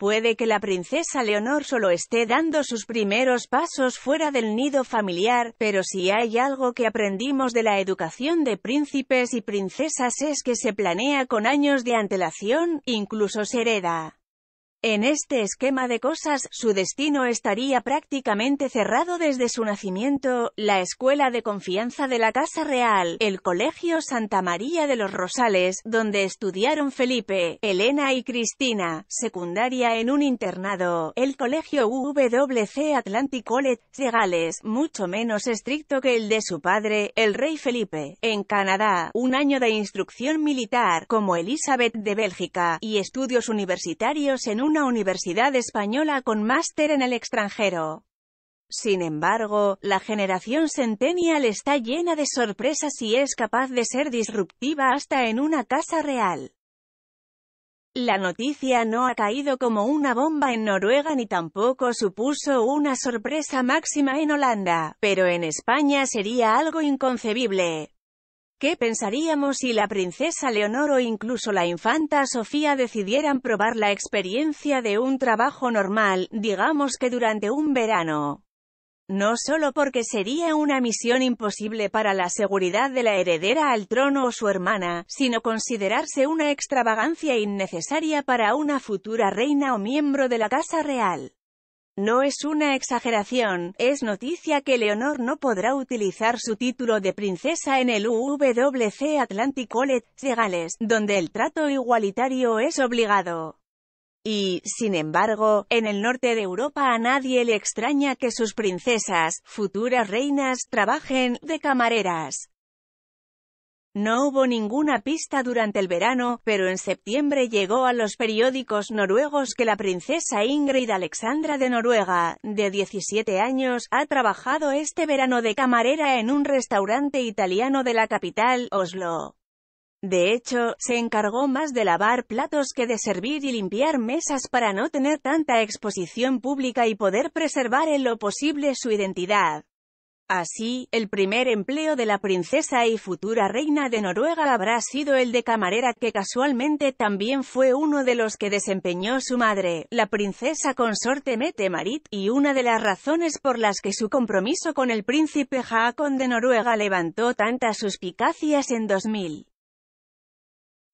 Puede que la princesa Leonor solo esté dando sus primeros pasos fuera del nido familiar, pero si hay algo que aprendimos de la educación de príncipes y princesas es que se planea con años de antelación, incluso se hereda. En este esquema de cosas, su destino estaría prácticamente cerrado desde su nacimiento, la escuela de confianza de la Casa Real, el Colegio Santa María de los Rosales, donde estudiaron Felipe, Elena y Cristina, secundaria en un internado, el Colegio WC Atlantic College de Gales, mucho menos estricto que el de su padre, el Rey Felipe, en Canadá, un año de instrucción militar, como Elizabeth de Bélgica, y estudios universitarios en un una universidad española con máster en el extranjero. Sin embargo, la generación centennial está llena de sorpresas y es capaz de ser disruptiva hasta en una casa real. La noticia no ha caído como una bomba en Noruega ni tampoco supuso una sorpresa máxima en Holanda, pero en España sería algo inconcebible. ¿Qué pensaríamos si la princesa Leonor o incluso la infanta Sofía decidieran probar la experiencia de un trabajo normal, digamos que durante un verano? No solo porque sería una misión imposible para la seguridad de la heredera al trono o su hermana, sino considerarse una extravagancia innecesaria para una futura reina o miembro de la Casa Real. No es una exageración, es noticia que Leonor no podrá utilizar su título de princesa en el UWC Atlantic College de Gales, donde el trato igualitario es obligado. Y, sin embargo, en el norte de Europa a nadie le extraña que sus princesas, futuras reinas, trabajen de camareras. No hubo ninguna pista durante el verano, pero en septiembre llegó a los periódicos noruegos que la princesa Ingrid Alexandra de Noruega, de 17 años, ha trabajado este verano de camarera en un restaurante italiano de la capital, Oslo. De hecho, se encargó más de lavar platos que de servir y limpiar mesas para no tener tanta exposición pública y poder preservar en lo posible su identidad. Así, el primer empleo de la princesa y futura reina de Noruega habrá sido el de camarera que casualmente también fue uno de los que desempeñó su madre, la princesa consorte Mette Marit, y una de las razones por las que su compromiso con el príncipe Haakon de Noruega levantó tantas suspicacias en 2000.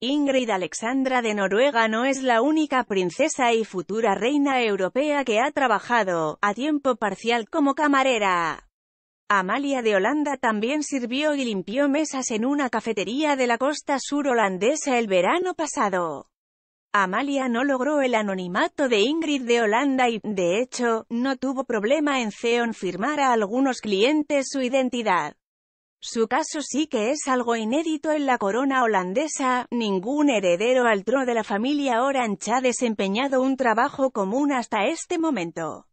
Ingrid Alexandra de Noruega no es la única princesa y futura reina europea que ha trabajado, a tiempo parcial como camarera. Amalia de Holanda también sirvió y limpió mesas en una cafetería de la costa sur holandesa el verano pasado. Amalia no logró el anonimato de Ingrid de Holanda y, de hecho, no tuvo problema en Zeon firmar a algunos clientes su identidad. Su caso sí que es algo inédito en la corona holandesa, ningún heredero al trono de la familia Orange ha desempeñado un trabajo común hasta este momento.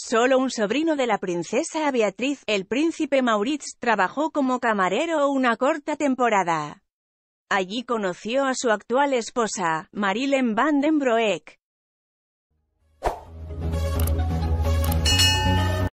Solo un sobrino de la princesa Beatriz, el príncipe Mauritz, trabajó como camarero una corta temporada. Allí conoció a su actual esposa, Marilyn Van den Broek.